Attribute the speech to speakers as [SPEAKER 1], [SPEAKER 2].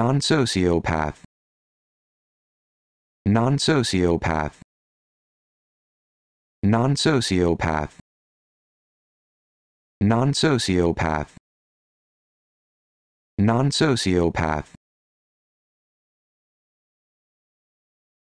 [SPEAKER 1] non-sociopath non-sociopath non-sociopath non-sociopath non-sociopath